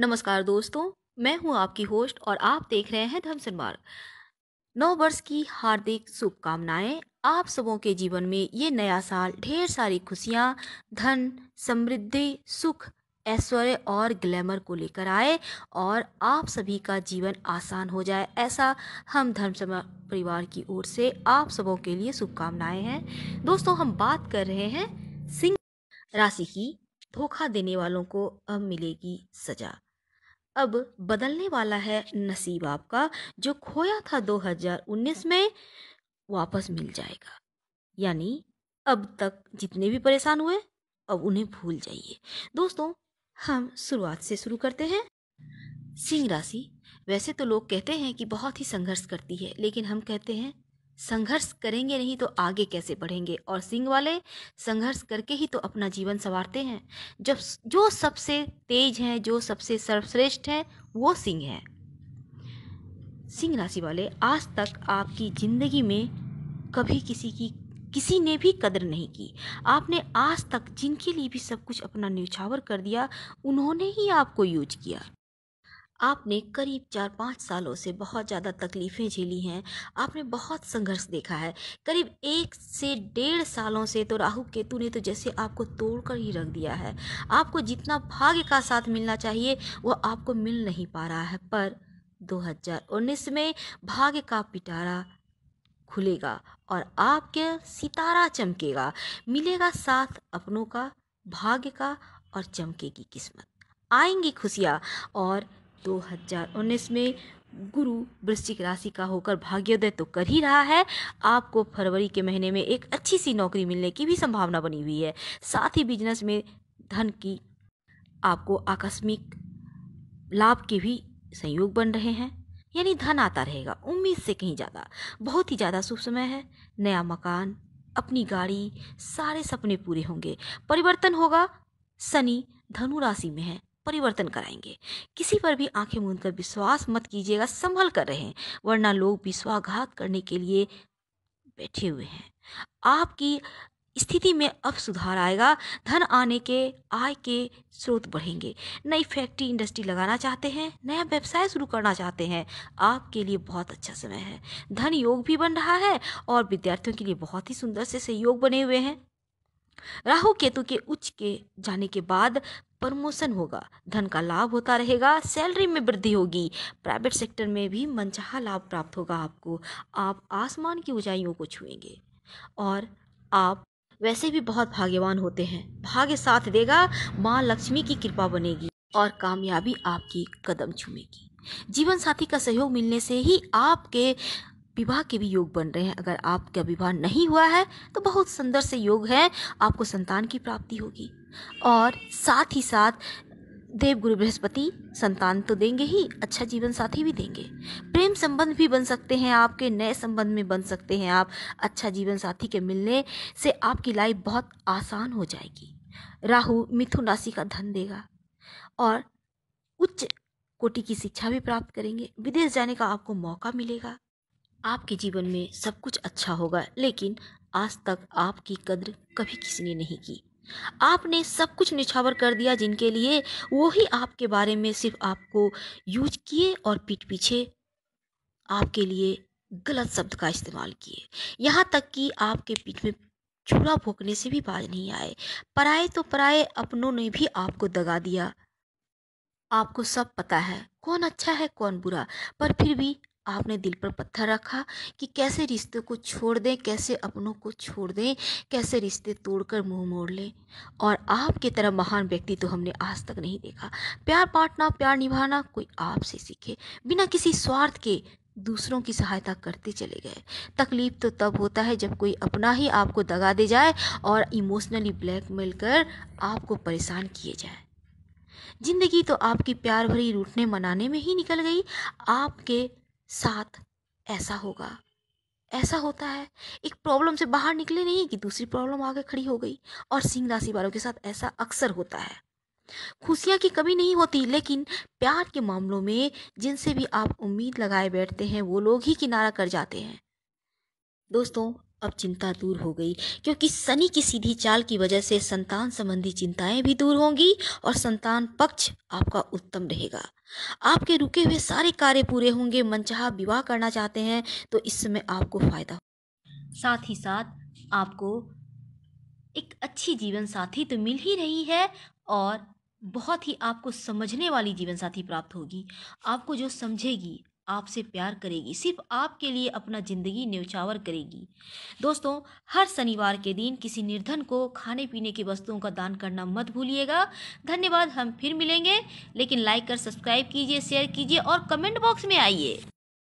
नमस्कार दोस्तों मैं हूं आपकी होस्ट और आप देख रहे हैं धमसन मार्ग नौ वर्ष की हार्दिक शुभकामनाएं आप सबों के जीवन में ये नया साल ढेर सारी खुशियां धन समृद्धि सुख ऐश्वर्य और ग्लैमर को लेकर आए और आप सभी का जीवन आसान हो जाए ऐसा हम धर्म परिवार की ओर से आप सबों के लिए शुभकामनाएं हैं दोस्तों हम बात कर रहे हैं सिंह राशि की धोखा देने वालों को अब मिलेगी सजा अब बदलने वाला है नसीब आपका जो खोया था 2019 में वापस मिल जाएगा यानी अब तक जितने भी परेशान हुए अब उन्हें भूल जाइए दोस्तों हम शुरुआत से शुरू करते हैं सिंह राशि वैसे तो लोग कहते हैं कि बहुत ही संघर्ष करती है लेकिन हम कहते हैं संघर्ष करेंगे नहीं तो आगे कैसे बढ़ेंगे और सिंह वाले संघर्ष करके ही तो अपना जीवन संवारते हैं जब जो सबसे तेज हैं जो सबसे सर्वश्रेष्ठ हैं वो सिंह हैं सिंह राशि वाले आज तक आपकी ज़िंदगी में कभी किसी की किसी ने भी कदर नहीं की आपने आज तक जिनके लिए भी सब कुछ अपना न्यौछावर कर दिया उन्होंने ही आपको यूज किया आपने करीब चार पाँच सालों से बहुत ज़्यादा तकलीफ़ें झेली हैं आपने बहुत संघर्ष देखा है करीब एक से डेढ़ सालों से तो राहु केतु ने तो जैसे आपको तोड़ कर ही रख दिया है आपको जितना भाग्य का साथ मिलना चाहिए वह आपको मिल नहीं पा रहा है पर 2019 में भाग्य का पिटारा खुलेगा और आपके सितारा चमकेगा मिलेगा साथ अपनों का भाग्य का और चमकेगी किस्मत आएंगी खुशियाँ और 2019 में गुरु वृश्चिक राशि का होकर भाग्योदय तो कर ही रहा है आपको फरवरी के महीने में एक अच्छी सी नौकरी मिलने की भी संभावना बनी हुई है साथ ही बिजनेस में धन की आपको आकस्मिक लाभ के भी संयोग बन रहे हैं यानी धन आता रहेगा उम्मीद से कहीं ज़्यादा बहुत ही ज़्यादा शुभ समय है नया मकान अपनी गाड़ी सारे सपने पूरे होंगे परिवर्तन होगा शनि धनु राशि में है परिवर्तन कराएंगे किसी पर भी आंखें मूंद कर विश्वास मत कीजिएगा संभल कर रहें वरना लोग विश्वासघात करने के लिए बैठे हुए हैं आपकी स्थिति में अब सुधार आएगा धन आने के आय के स्रोत बढ़ेंगे नई फैक्ट्री इंडस्ट्री लगाना चाहते हैं नया व्यवसाय शुरू करना चाहते हैं आपके लिए बहुत अच्छा समय है धन योग भी बन रहा है और विद्यार्थियों के लिए बहुत ही सुंदर से सहयोग बने हुए हैं राहु केतु के उच्च के जाने के बाद प्रमोशन होगा धन का लाभ होता रहेगा सैलरी में वृद्धि होगी प्राइवेट सेक्टर में भी मनचाहा लाभ प्राप्त होगा आपको आप आसमान की ऊंचाइयों को छुएंगे और आप वैसे भी बहुत भाग्यवान होते हैं भाग्य साथ देगा माँ लक्ष्मी की कृपा बनेगी और कामयाबी आपकी कदम चूमेगी जीवन साथी का सहयोग मिलने से ही आपके विवाह के भी योग बन रहे हैं अगर आपका विवाह नहीं हुआ है तो बहुत सुंदर से योग है आपको संतान की प्राप्ति होगी और साथ ही साथ देव गुरु बृहस्पति संतान तो देंगे ही अच्छा जीवन साथी भी देंगे प्रेम संबंध भी बन सकते हैं आपके नए संबंध में बन सकते हैं आप अच्छा जीवन साथी के मिलने से आपकी लाइफ बहुत आसान हो जाएगी राहु मिथुन राशि का धन देगा और उच्च कोटि की शिक्षा भी प्राप्त करेंगे विदेश जाने का आपको मौका मिलेगा आपके जीवन में सब कुछ अच्छा होगा लेकिन आज तक आपकी कद्र कभी किसी ने नहीं की आपने सब कुछ निछावर कर दिया जिनके लिए वो ही आपके बारे में सिर्फ आपको यूज किए और पीठ पीछे आपके लिए गलत शब्द का इस्तेमाल किए यहाँ तक कि आपके पीठ में छुरा भोंकने से भी बाज नहीं आए पराए तो पराए अपनों ने भी आपको दगा दिया आपको सब पता है कौन अच्छा है कौन बुरा पर फिर भी आपने दिल पर पत्थर रखा कि कैसे रिश्ते को छोड़ दें कैसे अपनों को छोड़ दें कैसे रिश्ते तोड़कर मुंह मोड़ लें और आपके तरह महान व्यक्ति तो हमने आज तक नहीं देखा प्यार बांटना प्यार निभाना कोई आपसे सीखे बिना किसी स्वार्थ के दूसरों की सहायता करते चले गए तकलीफ तो तब होता है जब कोई अपना ही आपको दगा दे जाए और इमोशनली ब्लैकमेल कर आपको परेशान किए जाए जिंदगी तो आपकी प्यार भरी रूठने मनाने में ही निकल गई आपके साथ ऐसा होगा ऐसा होता है एक प्रॉब्लम से बाहर निकले नहीं कि दूसरी प्रॉब्लम आगे खड़ी हो गई और सिंह राशि वालों के साथ ऐसा अक्सर होता है खुशियाँ की कमी नहीं होती लेकिन प्यार के मामलों में जिनसे भी आप उम्मीद लगाए बैठते हैं वो लोग ही किनारा कर जाते हैं दोस्तों अब चिंता दूर हो गई क्योंकि शनि की सीधी चाल की वजह से संतान संबंधी चिंताएं भी दूर होंगी और संतान पक्ष आपका उत्तम रहेगा आपके रुके हुए सारे कार्य पूरे होंगे मनचाहा विवाह करना चाहते हैं तो इसमें आपको फायदा साथ ही साथ आपको एक अच्छी जीवन साथी तो मिल ही रही है और बहुत ही आपको समझने वाली जीवन साथी प्राप्त होगी आपको जो समझेगी आपसे प्यार करेगी सिर्फ आपके लिए अपना ज़िंदगी न्यौछावर करेगी दोस्तों हर शनिवार के दिन किसी निर्धन को खाने पीने की वस्तुओं का दान करना मत भूलिएगा धन्यवाद हम फिर मिलेंगे लेकिन लाइक कर सब्सक्राइब कीजिए शेयर कीजिए और कमेंट बॉक्स में आइए